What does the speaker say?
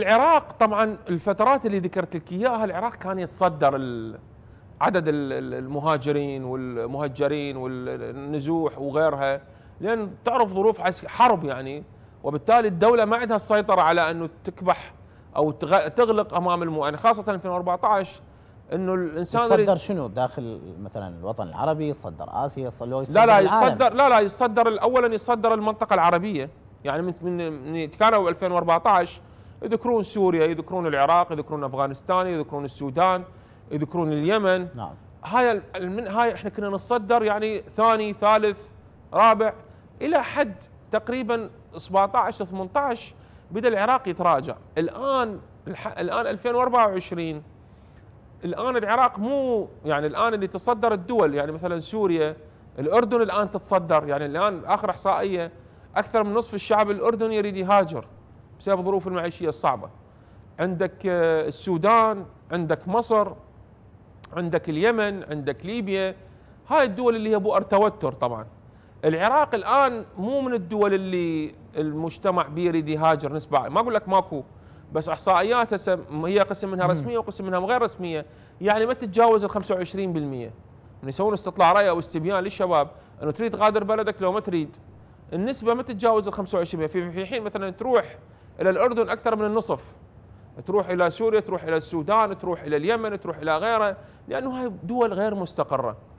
العراق طبعا الفترات اللي ذكرت لك اياها العراق كان يتصدر عدد المهاجرين والمهجرين والنزوح وغيرها لان تعرف ظروف حرب يعني وبالتالي الدوله ما عندها السيطره على انه تكبح او تغلق امام يعني خاصه 2014 انه الانسان يصدر شنو داخل مثلا الوطن العربي يصدر اسيا يصدر لا لا يصدر لا لا يصدر اولا يصدر المنطقه العربيه يعني من من كانوا 2014 يذكرون سوريا يذكرون العراق يذكرون افغانستان يذكرون السودان يذكرون اليمن نعم هاي من هاي احنا كنا نتصدر يعني ثاني ثالث رابع الى حد تقريبا 17 18 بدا العراق يتراجع الان الان 2024 الان العراق مو يعني الان اللي تصدر الدول يعني مثلا سوريا الاردن الان تتصدر يعني الان اخر احصائيه اكثر من نصف الشعب الاردني يريد يهاجر بسبب الظروف المعيشيه الصعبه عندك آه، السودان عندك مصر عندك اليمن عندك ليبيا هاي الدول اللي هي بؤر توتر طبعا العراق الان مو من الدول اللي المجتمع بيريد يهاجر نسبه ما اقول لك ماكو بس احصائيات هي قسم منها رسميه وقسم منها غير رسميه يعني ما تتجاوز ال 25% من يسوون استطلاع راي او استبيان للشباب انه تريد تغادر بلدك لو ما تريد النسبه ما تتجاوز ال 25% في حين مثلا تروح إلى الأردن أكثر من النصف تروح إلى سوريا تروح إلى السودان تروح إلى اليمن تروح إلى غيره لأنه هاي دول غير مستقرة